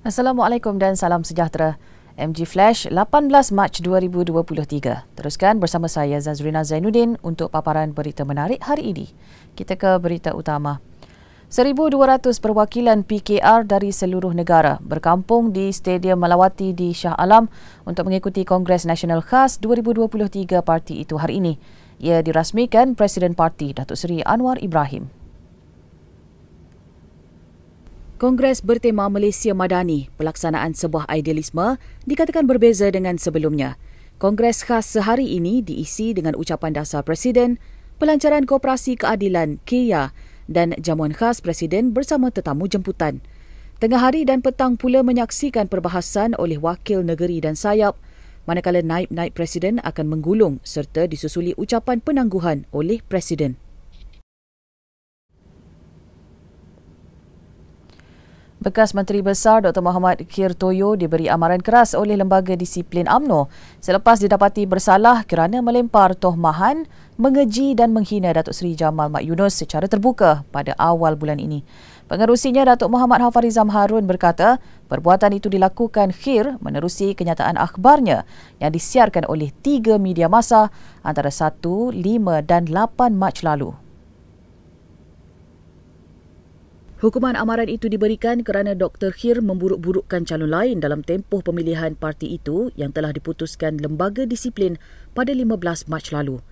Assalamualaikum dan salam sejahtera. MG Flash 18 Mac 2023. Teruskan bersama saya Zazrina Zainuddin untuk paparan berita menarik hari ini. Kita ke berita utama. 1200 perwakilan PKR dari seluruh negara berkampung di Stadium Malawati di Shah Alam untuk mengikuti Kongres Nasional Khas 2023 parti itu hari ini. Ia dirasmikan Presiden Parti Datuk Seri Anwar Ibrahim. Kongres bertema Malaysia Madani, pelaksanaan sebuah idealisme dikatakan berbeza dengan sebelumnya. Kongres khas sehari ini diisi dengan ucapan dasar Presiden, pelancaran Koperasi Keadilan KIA dan jamuan khas Presiden bersama tetamu jemputan. Tengah hari dan petang pula menyaksikan perbahasan oleh Wakil Negeri dan Sayap, manakala naib-naib Presiden akan menggulung serta disusuli ucapan penangguhan oleh Presiden. Bekas Menteri Besar Dr. Muhammad Kirtoyo diberi amaran keras oleh Lembaga Disiplin AMNO selepas didapati bersalah kerana melempar Toh mengeji dan menghina Datuk Seri Jamal Mak Yunus secara terbuka pada awal bulan ini. Pengerusinya Datuk Muhammad Hafarizam Harun berkata, perbuatan itu dilakukan Khir menerusi kenyataan akhbarnya yang disiarkan oleh tiga media masa antara 1, 5 dan 8 Mac lalu. Hukuman amaran itu diberikan kerana Dr. Khir memburuk-burukkan calon lain dalam tempoh pemilihan parti itu yang telah diputuskan lembaga disiplin pada 15 Mac lalu.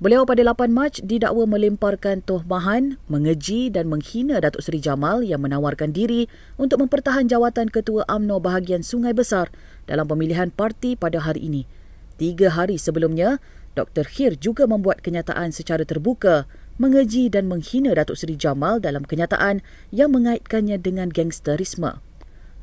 Beliau pada 8 Mac didakwa melemparkan Toh Mahan, mengeji dan menghina Datuk Seri Jamal yang menawarkan diri untuk mempertahan jawatan Ketua AMNO bahagian Sungai Besar dalam pemilihan parti pada hari ini. Tiga hari sebelumnya, Dr. Khir juga membuat kenyataan secara terbuka mengeji dan menghina Datuk Seri Jamal dalam kenyataan yang mengaitkannya dengan gangsterisme.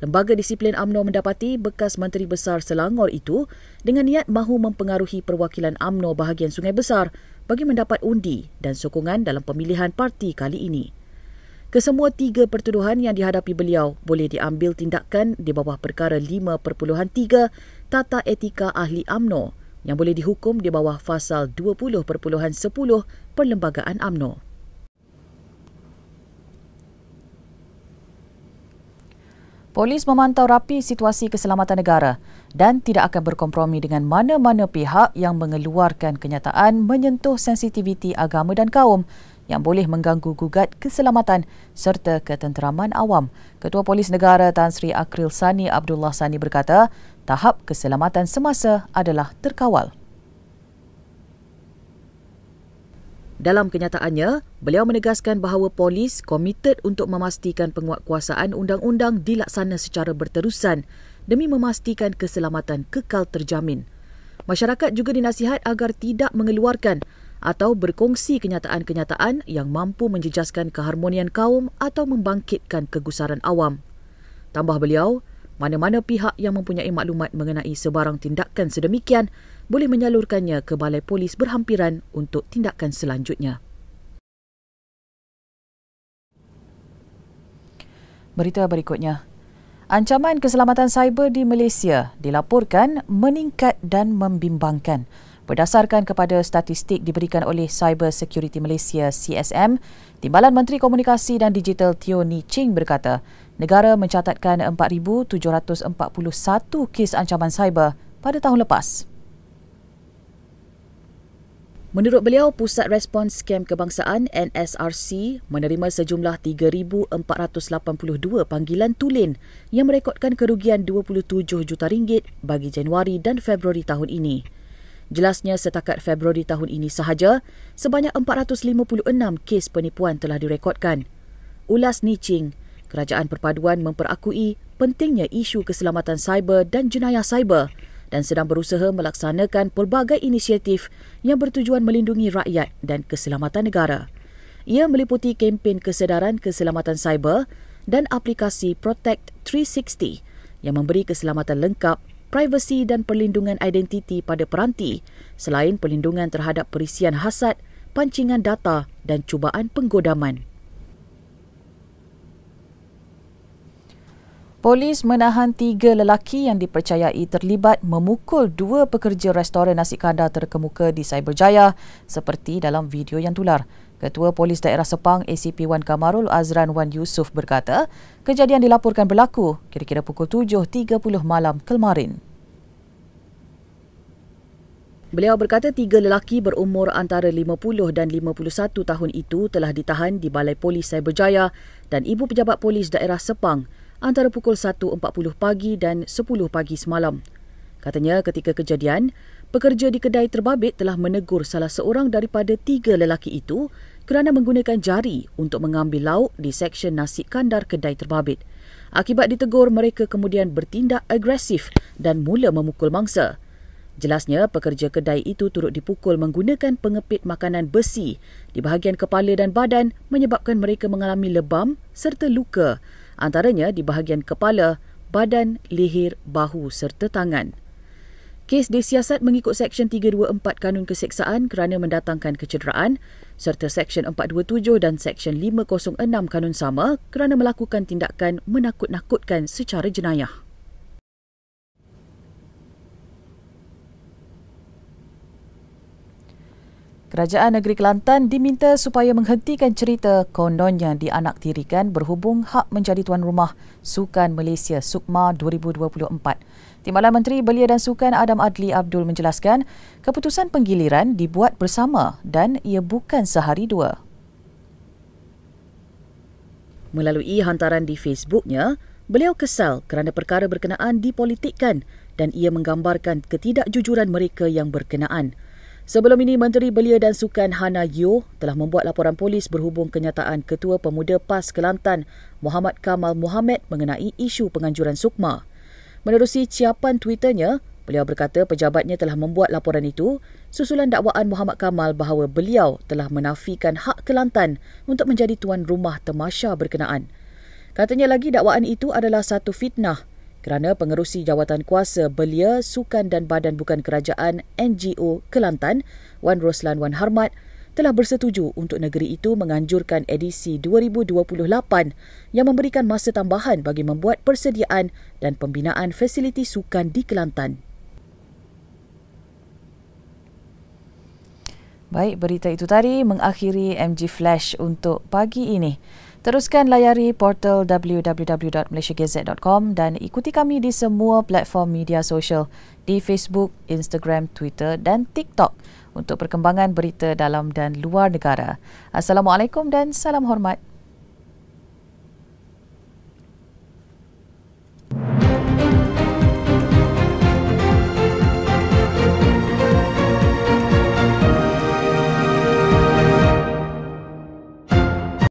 Lembaga Disiplin AMNO mendapati bekas Menteri Besar Selangor itu dengan niat mahu mempengaruhi perwakilan AMNO bahagian Sungai Besar bagi mendapat undi dan sokongan dalam pemilihan parti kali ini. Kesemua tiga pertuduhan yang dihadapi beliau boleh diambil tindakan di bawah perkara 5.3 Tata Etika Ahli AMNO yang boleh dihukum di bawah fasal 20.10 Perlembagaan AMNO. Polis memantau rapi situasi keselamatan negara dan tidak akan berkompromi dengan mana-mana pihak yang mengeluarkan kenyataan menyentuh sensitiviti agama dan kaum yang boleh mengganggu gugat keselamatan serta ketenteraman awam. Ketua Polis Negara Tan Sri Akril Sani Abdullah Sani berkata, tahap keselamatan semasa adalah terkawal. Dalam kenyataannya, beliau menegaskan bahawa polis komited untuk memastikan penguatkuasaan undang-undang dilaksana secara berterusan demi memastikan keselamatan kekal terjamin. Masyarakat juga dinasihat agar tidak mengeluarkan atau berkongsi kenyataan-kenyataan yang mampu menjejaskan keharmonian kaum atau membangkitkan kegusaran awam. Tambah beliau, mana-mana pihak yang mempunyai maklumat mengenai sebarang tindakan sedemikian boleh menyalurkannya ke balai polis berhampiran untuk tindakan selanjutnya. Berita berikutnya. Ancaman keselamatan cyber di Malaysia dilaporkan meningkat dan membimbangkan. Berdasarkan kepada statistik diberikan oleh Cyber Security Malaysia CSM, Timbalan Menteri Komunikasi dan Digital Tio Ni Ching berkata, negara mencatatkan 4,741 kes ancaman cyber pada tahun lepas. Menurut beliau, Pusat Respons Skam Kebangsaan NSRC menerima sejumlah 3482 panggilan tulen yang merekodkan kerugian 27 juta ringgit bagi Januari dan Februari tahun ini. Jelasnya setakat Februari tahun ini sahaja, sebanyak 456 kes penipuan telah direkodkan. Ulas Ni Ching, Kerajaan Perpaduan memperakui pentingnya isu keselamatan cyber dan jenayah cyber dan sedang berusaha melaksanakan pelbagai inisiatif yang bertujuan melindungi rakyat dan keselamatan negara. Ia meliputi kempen kesedaran keselamatan cyber dan aplikasi Protect 360 yang memberi keselamatan lengkap privasi dan perlindungan identiti pada peranti selain perlindungan terhadap perisian hasad, pancingan data dan cubaan penggodaman. Polis menahan tiga lelaki yang dipercayai terlibat memukul dua pekerja restoran nasi kandar terkemuka di Cyberjaya seperti dalam video yang tular. Ketua Polis Daerah Sepang ACP Wan Kamarul Azran Wan Yusuf berkata, kejadian dilaporkan berlaku kira-kira pukul 7.30 malam kemarin. Beliau berkata tiga lelaki berumur antara 50 dan 51 tahun itu telah ditahan di Balai Polis Cyberjaya dan Ibu Pejabat Polis Daerah Sepang antara pukul 1.40 pagi dan 10 pagi semalam. Katanya ketika kejadian, pekerja di kedai terbabit telah menegur salah seorang daripada tiga lelaki itu kerana menggunakan jari untuk mengambil lauk di seksyen nasi kandar kedai terbabit. Akibat ditegur, mereka kemudian bertindak agresif dan mula memukul mangsa. Jelasnya, pekerja kedai itu turut dipukul menggunakan pengepit makanan besi di bahagian kepala dan badan menyebabkan mereka mengalami lebam serta luka antaranya di bahagian kepala, badan, leher, bahu serta tangan kes disiasat mengikut Seksyen 324 Kanun Keseksaan kerana mendatangkan kecederaan serta Seksyen 427 dan Seksyen 506 Kanun Sama kerana melakukan tindakan menakut-nakutkan secara jenayah. Kerajaan Negeri Kelantan diminta supaya menghentikan cerita konon yang tirikan berhubung hak menjadi tuan rumah Sukan Malaysia Sukma 2024. Timbalan Menteri Belia dan Sukan Adam Adli Abdul menjelaskan, keputusan penggiliran dibuat bersama dan ia bukan sehari dua. Melalui hantaran di Facebooknya, beliau kesal kerana perkara berkenaan dipolitikkan dan ia menggambarkan ketidakjujuran mereka yang berkenaan. Sebelum ini, Menteri Belia dan Sukan Hana Yeo telah membuat laporan polis berhubung kenyataan Ketua Pemuda PAS Kelantan Muhammad Kamal Muhammad mengenai isu penganjuran sukma. Menerusi ciapan Twitternya, beliau berkata pejabatnya telah membuat laporan itu susulan dakwaan Muhammad Kamal bahawa beliau telah menafikan hak Kelantan untuk menjadi tuan rumah temasha berkenaan. Katanya lagi dakwaan itu adalah satu fitnah kerana pengerusi jawatan kuasa Belia Sukan dan Badan Bukan Kerajaan NGO Kelantan Wan Roslan Wan Harmat telah bersetuju untuk negeri itu menganjurkan edisi 2028 yang memberikan masa tambahan bagi membuat persediaan dan pembinaan fasiliti sukan di Kelantan. Baik, berita itu tadi mengakhiri MG Flash untuk pagi ini. Teruskan layari portal www.malaysiagazette.com dan ikuti kami di semua platform media sosial di Facebook, Instagram, Twitter dan TikTok untuk perkembangan berita dalam dan luar negara. Assalamualaikum dan salam hormat.